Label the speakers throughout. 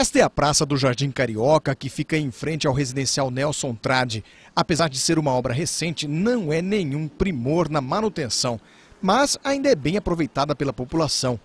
Speaker 1: Esta é a praça do Jardim Carioca, que fica em frente ao residencial Nelson Trade. Apesar de ser uma obra recente, não é nenhum primor na manutenção, mas ainda é bem aproveitada pela população.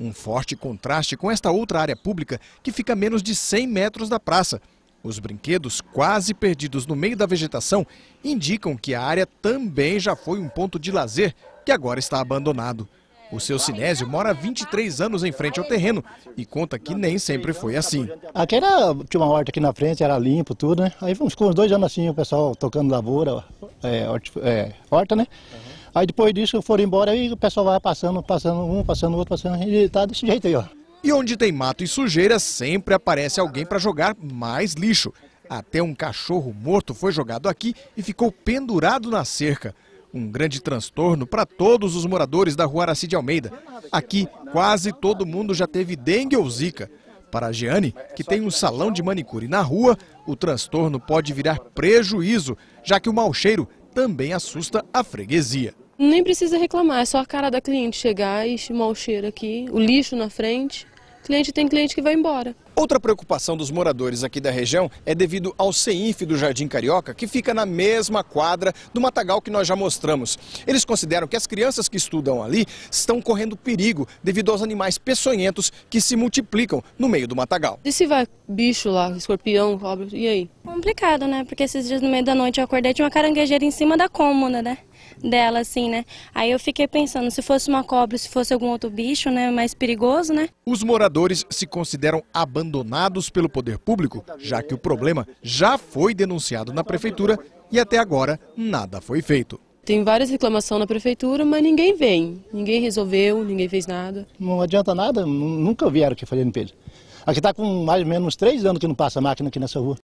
Speaker 1: Um forte contraste com esta outra área pública, que fica a menos de 100 metros da praça. Os brinquedos, quase perdidos no meio da vegetação, indicam que a área também já foi um ponto de lazer, que agora está abandonado. O seu Sinésio mora há 23 anos em frente ao terreno e conta que nem sempre foi
Speaker 2: assim. Aqui era, tinha uma horta aqui na frente, era limpo, tudo, né? Aí com uns dois anos assim, o pessoal tocando lavoura, é, é, horta, né? Aí depois disso foram embora e o pessoal vai passando, passando um, passando outro, passando, e tá desse jeito aí, ó.
Speaker 1: E onde tem mato e sujeira, sempre aparece alguém para jogar mais lixo. Até um cachorro morto foi jogado aqui e ficou pendurado na cerca um grande transtorno para todos os moradores da rua Aracide de Almeida. Aqui, quase todo mundo já teve dengue ou zika. Para a Jeane, que tem um salão de manicure na rua, o transtorno pode virar prejuízo, já que o mau cheiro também assusta a freguesia.
Speaker 3: Nem precisa reclamar, é só a cara da cliente chegar e mau cheiro aqui, o lixo na frente. Cliente tem cliente que vai embora.
Speaker 1: Outra preocupação dos moradores aqui da região é devido ao CEINF do Jardim Carioca, que fica na mesma quadra do matagal que nós já mostramos. Eles consideram que as crianças que estudam ali estão correndo perigo devido aos animais peçonhentos que se multiplicam no meio do
Speaker 3: matagal. E se vai bicho lá, escorpião, cobra, e aí? Complicado, né? Porque esses dias no meio da noite eu acordei de uma caranguejeira em cima da cômoda, né? dela, assim, né? Aí eu fiquei pensando, se fosse uma cobra, se fosse algum outro bicho, né? Mais perigoso, né?
Speaker 1: Os moradores se consideram abandonados abandonados pelo poder público, já que o problema já foi denunciado na prefeitura e até agora
Speaker 2: nada foi feito.
Speaker 3: Tem várias reclamações na prefeitura, mas ninguém vem. Ninguém resolveu, ninguém fez nada.
Speaker 2: Não adianta nada, nunca vieram aqui fazer limpeza. Aqui está com mais ou menos três anos que não passa máquina aqui nessa rua.